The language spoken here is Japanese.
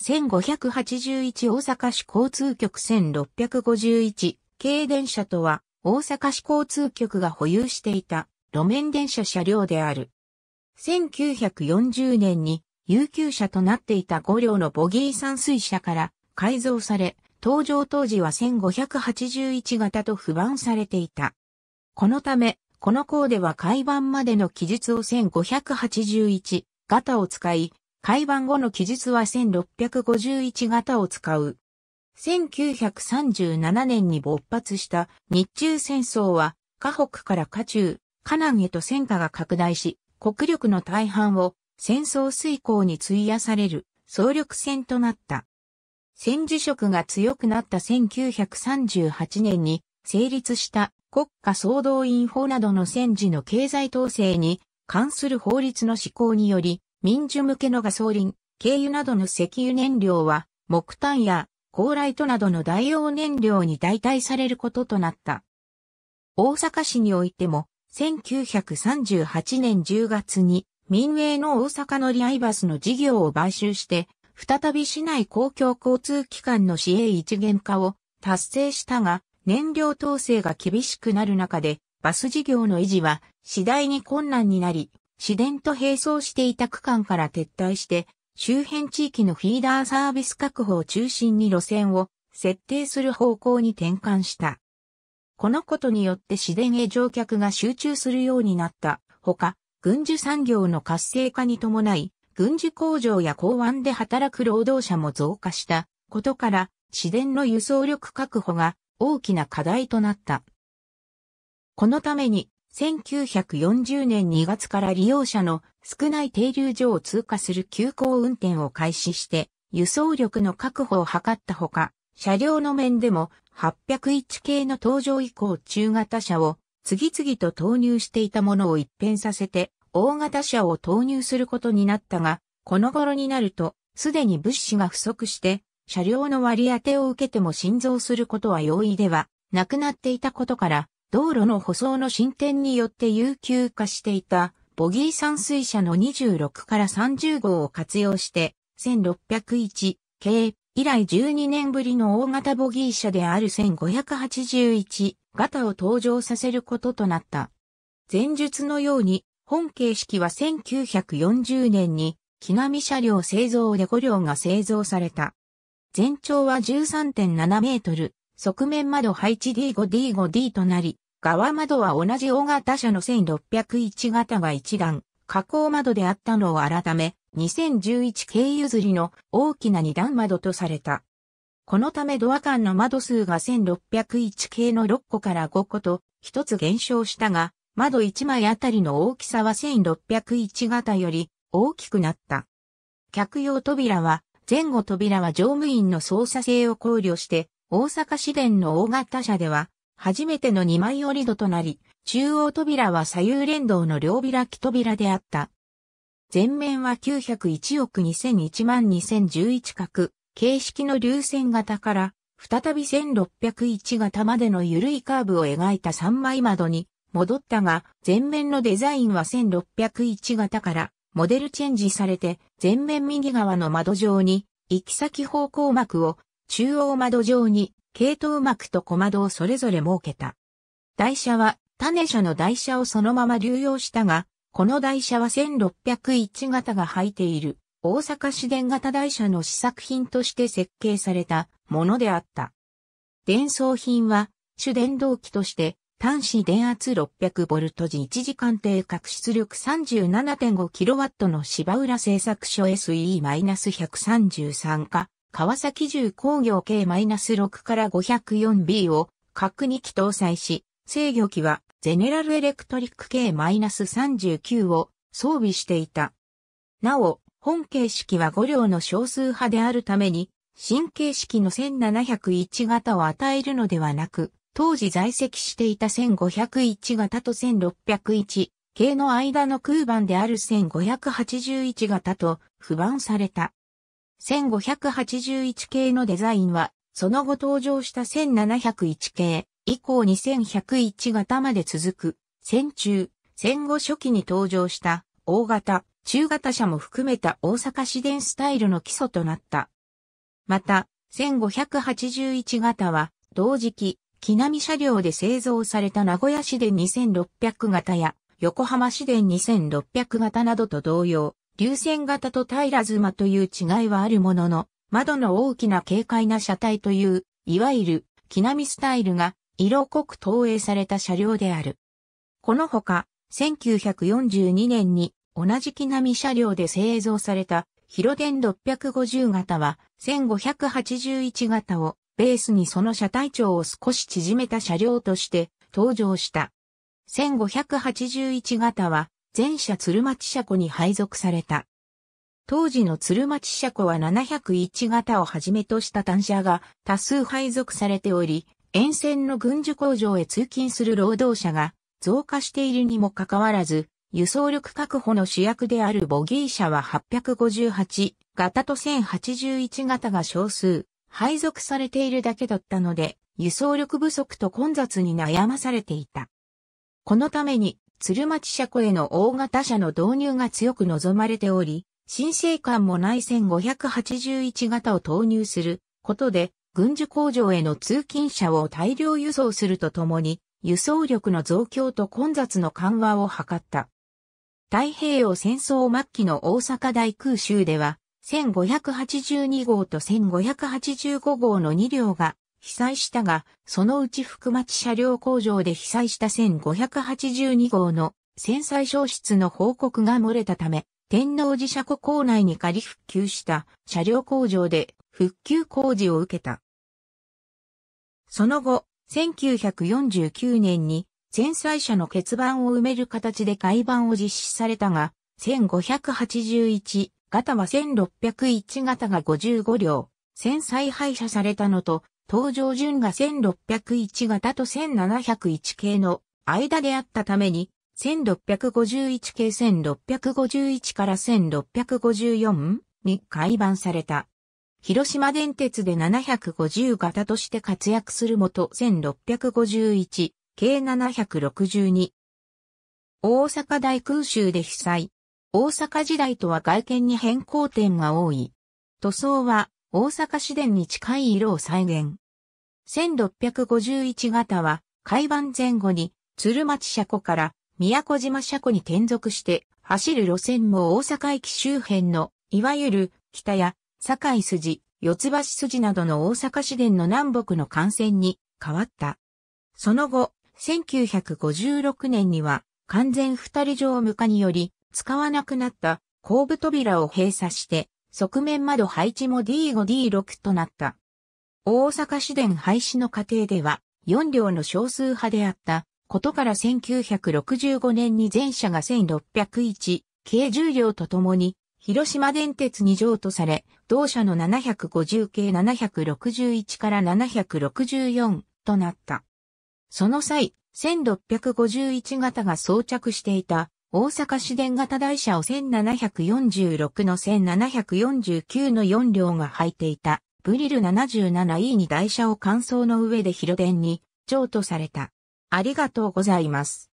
1581大阪市交通局1651軽電車とは大阪市交通局が保有していた路面電車車両である。1940年に有給車となっていた5両のボギー山水車から改造され、登場当時は1581型と不番されていた。このため、この項では改版までの記述を1581型を使い、改版後の記述は1651型を使う。1937年に勃発した日中戦争は、河北から河中、河南へと戦火が拡大し、国力の大半を戦争遂行に費やされる総力戦となった。戦時色が強くなった1938年に成立した国家総動員法などの戦時の経済統制に関する法律の施行により、民需向けのガソリン、軽油などの石油燃料は、木炭や高ライトなどの代用燃料に代替されることとなった。大阪市においても、1938年10月に民営の大阪のリアイバスの事業を買収して、再び市内公共交通機関の市営一元化を達成したが、燃料統制が厳しくなる中で、バス事業の維持は次第に困難になり、市電と並走していた区間から撤退して、周辺地域のフィーダーサービス確保を中心に路線を設定する方向に転換した。このことによって市電へ乗客が集中するようになったほか、軍需産業の活性化に伴い、軍需工場や港湾で働く労働者も増加したことから、市電の輸送力確保が大きな課題となった。このために1940年2月から利用者の少ない停留所を通過する急行運転を開始して、輸送力の確保を図ったほか、車両の面でも801系の登場以降中型車を次々と投入していたものを一変させて大型車を投入することになったが、この頃になるとすでに物資が不足して車両の割り当てを受けても心臓することは容易ではなくなっていたことから道路の舗装の進展によって有給化していたボギー山水車の26から30号を活用して、1601系以来12年ぶりの大型ボギー車である1581型を登場させることとなった。前述のように、本形式は1940年に木並車両製造で5両が製造された。全長は13.7メートル、側面窓配置 D5D5D となり、側窓は同じ大型車の1601型が一段、加工窓であったのを改め、2011系譲りの大きな二段窓とされた。このためドア間の窓数が1601系の6個から5個と、1つ減少したが、窓1枚あたりの大きさは1601型より大きくなった。客用扉は、前後扉は乗務員の操作性を考慮して、大阪市電の大型車では、初めての2枚折り戸となり、中央扉は左右連動の両開き扉であった。前面は901億2001万2011角、形式の流線型から、再び1601型までの緩いカーブを描いた3枚窓に戻ったが、前面のデザインは1601型からモデルチェンジされて、前面右側の窓上に行き先方向幕を中央窓上に、系統膜と小窓をそれぞれ設けた。台車は、種車の台車をそのまま流用したが、この台車は1601型が履いている、大阪市電型台車の試作品として設計されたものであった。伝送品は、主電動機として、端子電圧 600V 時1時間定格出力 37.5kW の芝浦製作所 SE-133 化川崎重工業 K-6 から 504B を核2機搭載し、制御機はゼネラルエレクトリック K-39 を装備していた。なお、本形式は5両の少数派であるために、新形式の1701型を与えるのではなく、当時在籍していた1501型と1601系の間の空番である1581型と不番された。1581系のデザインは、その後登場した1701系以降2101型まで続く、戦中、戦後初期に登場した大型、中型車も含めた大阪市電スタイルの基礎となった。また、1581型は、同時期、木並車両で製造された名古屋市電2600型や、横浜市電2600型などと同様、流線型と平妻という違いはあるものの、窓の大きな軽快な車体という、いわゆる、木並スタイルが、色濃く投影された車両である。このほか、1942年に、同じ木並車両で製造された、広ン650型は、1581型を、ベースにその車体長を少し縮めた車両として登場した。1581型は前社鶴町車庫に配属された。当時の鶴町車庫は701型をはじめとした単車が多数配属されており、沿線の軍需工場へ通勤する労働者が増加しているにもかかわらず、輸送力確保の主役であるボギー車は858型と1081型が少数、配属されているだけだったので、輸送力不足と混雑に悩まされていた。このために、鶴町車庫への大型車の導入が強く望まれており、新生官も内線581型を投入することで、軍需工場への通勤車を大量輸送するとともに、輸送力の増強と混雑の緩和を図った。太平洋戦争末期の大阪大空襲では、1582号と1585号の2両が被災したが、そのうち福町車両工場で被災した1582号の戦災消失の報告が漏れたため、天皇寺車庫構内に仮復旧した車両工場で復旧工事を受けた。その後、1949年に戦災車の欠番を埋める形で改版を実施されたが、1581型は1601型が55両、戦災廃車されたのと、登場順が1601型と1701系の間であったために、1651系1651から1654に改版された。広島電鉄で750型として活躍する元1651系762。大阪大空襲で被災。大阪時代とは外見に変更点が多い。塗装は大阪市電に近い色を再現。1651型は、海岸前後に、鶴町車庫から、宮古島車庫に転属して、走る路線も大阪駅周辺の、いわゆる、北や、堺筋、四橋筋などの大阪市電の南北の幹線に変わった。その後、1956年には、完全二人乗無化により、使わなくなった後部扉を閉鎖して、側面窓配置も D5D6 となった。大阪市電廃止の過程では、4両の少数派であったことから1965年に全車が1601、計10両とともに、広島電鉄に譲渡され、同社の750系761から764となった。その際、1651型が装着していた大阪市電型台車を1746の1749の4両が履いていた、ブリル 77E に台車を乾燥の上で広電に、譲渡された。ありがとうございます。